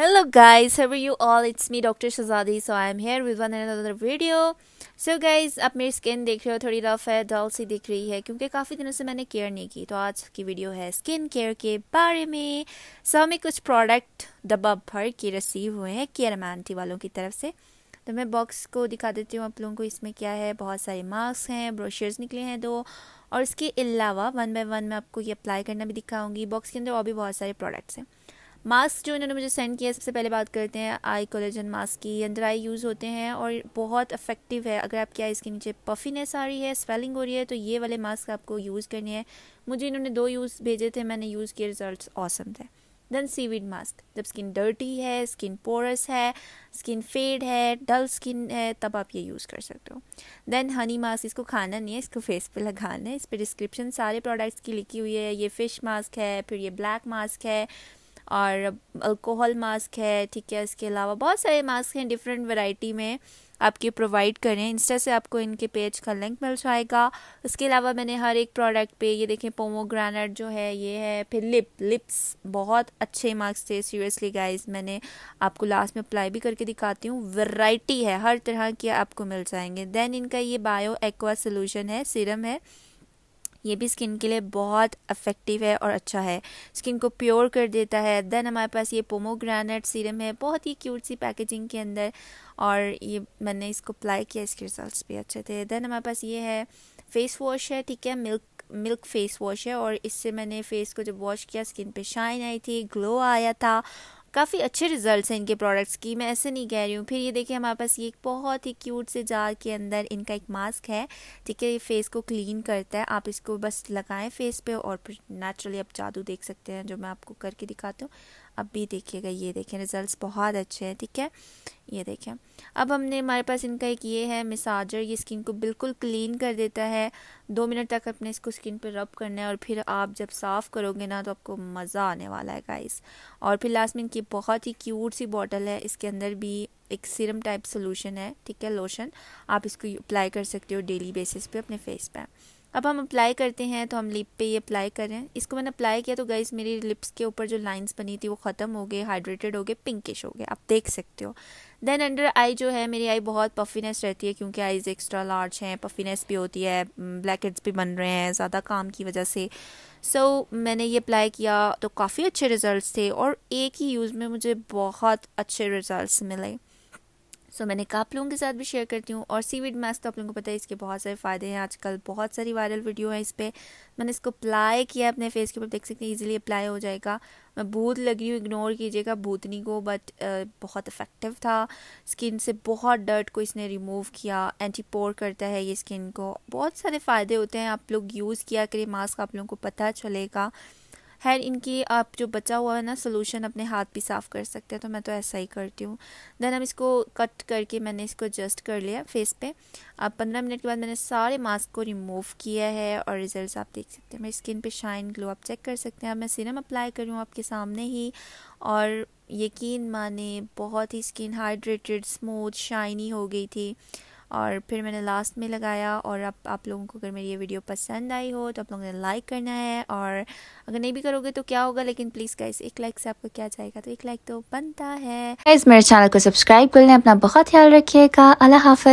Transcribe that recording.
Hello guys, how are you all? It's me Dr. Shazadi. So I here with one another video. So guys, आप मेरी skin देख रहे हो थोड़ी rough है डॉल सी दिख रही है क्योंकि काफ़ी दिनों से मैंने केयर नहीं की तो आज की वीडियो है स्किन केयर के बारे में सो हमें कुछ प्रोडक्ट डब्बा भर के रिसीव हुए हैं केयर मैंटी वालों की तरफ से तो मैं बॉक्स को दिखा देती हूँ आप लोगों को इसमें क्या है बहुत सारे मास्क हैं ब्रोशर्स निकले हैं दो और इसके अलावा वन बाय वन मैं आपको ये अप्लाई करना भी दिखाऊंगी बॉक्स के अंदर और भी बहुत सारे प्रोडक्ट्स हैं मास्क जो इन्होंने मुझे सेंड किया सबसे पहले बात करते हैं आई कोलेजन मास्क की अंडर आई यूज़ होते हैं और बहुत इफेक्टिव है अगर आपकी आईज के नीचे पफीनेस आ रही है स्वेलिंग हो रही है तो ये वाले मास्क आपको यूज़ करने हैं मुझे इन्होंने दो यूज़ भेजे थे मैंने यूज़ किए रिजल्ट ऑसम थे देन सीविड मास्क जब स्किन डर्टी है स्किन पोरस है स्किन फेड है डल स्किन है तब आप ये यूज़ कर सकते हो देन हनी मास्क इसको खाना नहीं है इसको फेस पे लगाना है इस पर डिस्क्रिप्शन सारे प्रोडक्ट्स की लिखी हुई है ये फ़िश मास्क है फिर ये ब्लैक मास्क है और अल्कोहल मास्क है ठीक है इसके अलावा बहुत सारे मास्क हैं डिफरेंट वैरायटी में आपके प्रोवाइड करें इंस्टा से आपको इनके पेज का लिंक मिल जाएगा इसके अलावा मैंने हर एक प्रोडक्ट पे ये देखें पोमोग्रानेट जो है ये है फिर लिप लिप्स बहुत अच्छे मार्क्स थे सीरियसली गाइस मैंने आपको लास्ट में अप्लाई भी करके दिखाती हूँ वैरायटी है हर तरह के आपको मिल जाएंगे देन इनका ये बायो एक्वा सोल्यूशन है सिरम है ये भी स्किन के लिए बहुत अफेक्टिव है और अच्छा है स्किन को प्योर कर देता है देन हमारे पास ये पोमोग्रेनेट सीरम है बहुत ही क्यूट सी पैकेजिंग के अंदर और ये मैंने इसको अप्लाई किया इसके रिजल्ट भी अच्छे थे देन हमारे पास ये है फेस वॉश है ठीक है मिल्क मिल्क फेस वॉश है और इससे मैंने फेस को जब वॉश किया स्किन पे शाइन आई थी ग्लो आया था काफ़ी अच्छे रिजल्ट्स हैं इनके प्रोडक्ट्स की मैं ऐसे नहीं कह रही हूँ फिर ये देखिए हमारे पास ये एक बहुत ही क्यूट से जार के अंदर इनका एक मास्क है ठीक है ये फेस को क्लीन करता है आप इसको बस लगाएं फेस पे और फिर नेचुरली आप जादू देख सकते हैं जो मैं आपको करके दिखाती हूँ अब भी देखिएगा ये देखें रिजल्ट्स बहुत अच्छे हैं ठीक है ये देखें अब हमने हमारे पास इनका एक ये है मिसाजर ये स्किन को बिल्कुल क्लीन कर देता है दो मिनट तक अपने इसको स्किन पर रब करना है और फिर आप जब साफ़ करोगे ना तो आपको मज़ा आने वाला है गाइस और फिर लास्ट में इनकी बहुत ही क्यूट सी बॉटल है इसके अंदर भी एक सीरम टाइप सोलूशन है ठीक है लोशन आप इसको अप्लाई कर सकते हो डेली बेसिस पे अपने फेस पर अब हम अप्लाई करते हैं तो हम लिप पे ये अप्लाई कर रहे हैं इसको मैंने अप्लाई किया तो गाइज मेरी लिप्स के ऊपर जो लाइंस बनी थी वो ख़त्म हो गए हाइड्रेटेड हो गए पिंकिश हो गए आप देख सकते हो देन अंडर आई जो है मेरी आई बहुत पफीनेस रहती है क्योंकि आईज एक्स्ट्रा लार्ज हैं पफीनेस भी होती है ब्लैकेट्स mm, भी बन रहे हैं ज़्यादा काम की वजह से सो so, मैंने ये अप्लाई किया तो काफ़ी अच्छे रिज़ल्ट थे और एक ही यूज़ में मुझे बहुत अच्छे रिज़ल्ट मिले सो so, मैंने कहा आप लोगों के साथ भी शेयर करती हूँ और सीविड मास्क तो आप लोगों को पता है इसके बहुत सारे फ़ायदे हैं आजकल बहुत सारी वायरल वीडियो है इस पर मैंने इसको अप्लाई किया अपने फेस के ऊपर देख सकते हैं ईजिली अप्लाई हो जाएगा मैं भूत लगी हूँ इग्नोर कीजिएगा भूतनी को बट बहुत इफ़ेक्टिव था स्किन से बहुत डर्ट को इसने रिमूव किया एंटी पोर करता है ये स्किन को बहुत सारे फ़ायदे होते हैं आप लोग यूज़ किया करिए मास्क आप लोगों को पता चलेगा खैर इनकी आप जो बचा हुआ है ना सोलूशन अपने हाथ भी साफ़ कर सकते हैं तो मैं तो ऐसा ही करती हूँ देन हम इसको कट करके मैंने इसको एडजस्ट कर लिया फेस पे अब पंद्रह मिनट के बाद मैंने सारे मास्क को रिमूव किया है और रिजल्ट आप देख सकते हैं मेरी स्किन पर शाइन ग्लो आप चेक कर सकते हैं अब मैं सीरम अप्लाई करूँ आपके सामने ही और यकीन माने बहुत ही स्किन हाइड्रेटेड स्मूथ शाइनी हो गई थी और फिर मैंने लास्ट में लगाया और अब आप, लोगों को अगर मेरी ये वीडियो पसंद आई हो तो आप लोगों ने लाइक करना है और अगर नहीं भी करोगे तो क्या होगा लेकिन प्लीज़ गाइस एक लाइक से आपको क्या जाएगा तो एक लाइक तो बनता है गाइस मेरे चैनल को सब्सक्राइब कर लें अपना बहुत ख्याल रखिएगा अल्लाह हाफ